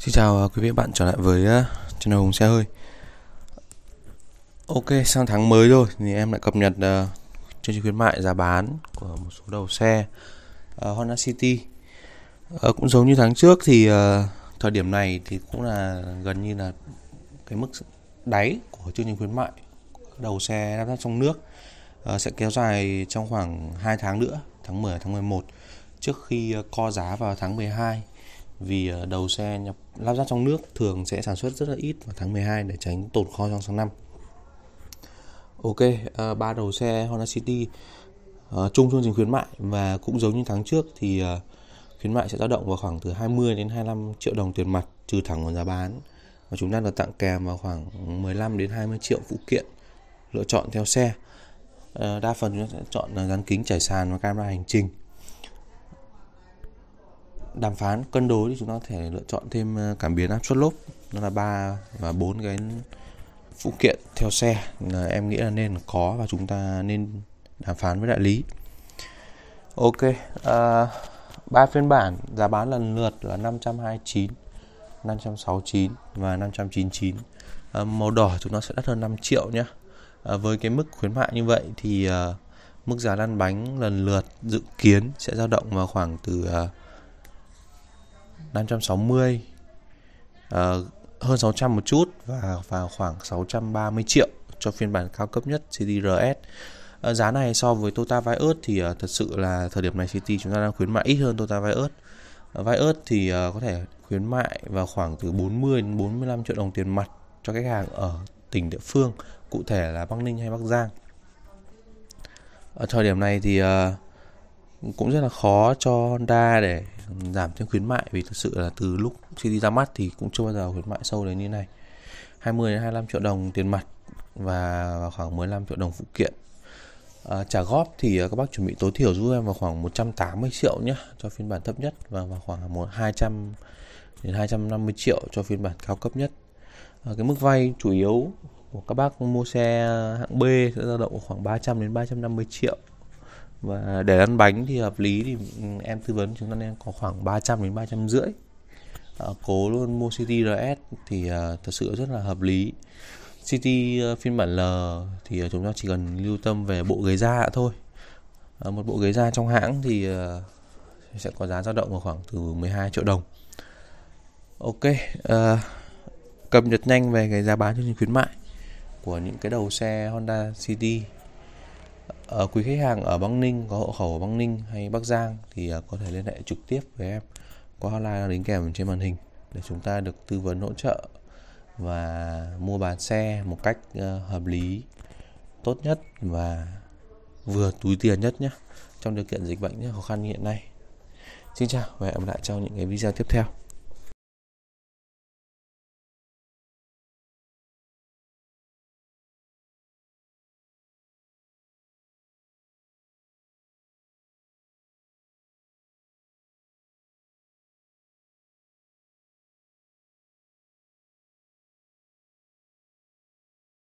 Xin chào à, quý vị bạn trở lại với à, channel Hùng Xe Hơi Ok, sang tháng mới rồi thì em lại cập nhật uh, chương trình khuyến mại giá bán của một số đầu xe uh, Honda City uh, Cũng giống như tháng trước thì uh, thời điểm này thì cũng là gần như là cái mức đáy của chương trình khuyến mại đầu xe lắp ráp trong nước uh, sẽ kéo dài trong khoảng 2 tháng nữa, tháng 10, tháng 11 trước khi co giá vào tháng 12 hai vì ờ, đầu xe nhập lắp ráp trong nước thường sẽ sản xuất rất là ít vào tháng 12 để tránh tồn kho trong tháng năm. Ok, ờ, ba đầu xe Honda City ờ, chung chương trình khuyến mại và cũng giống như tháng trước thì khuyến mại sẽ dao động vào khoảng từ 20 đến 25 triệu đồng tiền mặt trừ thẳng vào giá bán và chúng ta được tặng kèm vào khoảng 15 đến 20 triệu phụ kiện lựa chọn theo xe. Đa phần chúng ta sẽ chọn dán kính trải sàn và camera hành trình đàm phán cân đối thì chúng ta có thể lựa chọn thêm ờ, cảm biến áp suất lốp nó là ba và bốn cái phụ kiện theo xe em nghĩ là nên có và chúng ta nên đàm phán với đại lý ok ờ, ba uh, phiên bản giá bán lần lượt là 529 569 và 599 uh, ờ, màu đỏ chúng ta sẽ đắt hơn 5 triệu nhé uh, với cái mức khuyến mại như vậy thì uh, mức giá lăn bánh lần lượt dự kiến sẽ dao động vào khoảng từ uh, 560 uh, ờ, hơn 600 một chút và vào khoảng 630 triệu cho phiên bản cao cấp nhất CDRS Uh, ờ, giá này so với Toyota Vios thì uh, thật sự là thời điểm này CT chúng ta đang khuyến mại ít hơn Toyota Vios. Vios thì uh, có thể khuyến mại vào khoảng từ 40 đến 45 triệu đồng tiền mặt cho khách hàng ở tỉnh địa phương, cụ thể là Bắc Ninh hay Bắc Giang. Ở thời điểm này thì uh, cũng rất là khó cho Honda để giảm thêm khuyến mại vì thực sự là từ lúc CD ra mắt thì cũng chưa bao giờ khuyến mại sâu đến như này 20 đến 25 triệu đồng tiền mặt và khoảng 15 triệu đồng phụ kiện à, trả góp thì à, các bác chuẩn bị tối thiểu giúp em vào khoảng 180 triệu nhé cho phiên bản thấp nhất và vào khoảng một 200 đến 250 triệu cho phiên bản cao cấp nhất à, cái mức vay chủ yếu của các bác mua xe hạng B sẽ dao động khoảng 300 đến 350 triệu và để ăn bánh thì hợp lý thì ừ, em tư vấn chúng ta nên có khoảng 300 đến 300 rưỡi ờ, cố luôn mua City RS thì ờ, thật sự rất là hợp lý City ờ, phiên bản L thì chúng ta chỉ cần lưu tâm về bộ ghế da thôi một bộ ghế da trong hãng thì sẽ có giá dao động vào khoảng từ 12 triệu đồng ok à, cập nhật nhanh về cái giá bán chương trình khuyến mại của những cái đầu xe Honda City à, quý khách hàng ở Bắc Ninh có hộ khẩu ở Bắc Ninh hay Bắc Giang thì ờ, có thể liên hệ trực tiếp với em qua hotline đang đính kèm trên màn hình để chúng ta được tư vấn hỗ trợ và mua bán xe một cách ờ, hợp lý tốt nhất và vừa túi tiền nhất nhé trong điều kiện dịch bệnh khó khăn hiện nay xin chào và hẹn gặp lại trong những cái video tiếp theo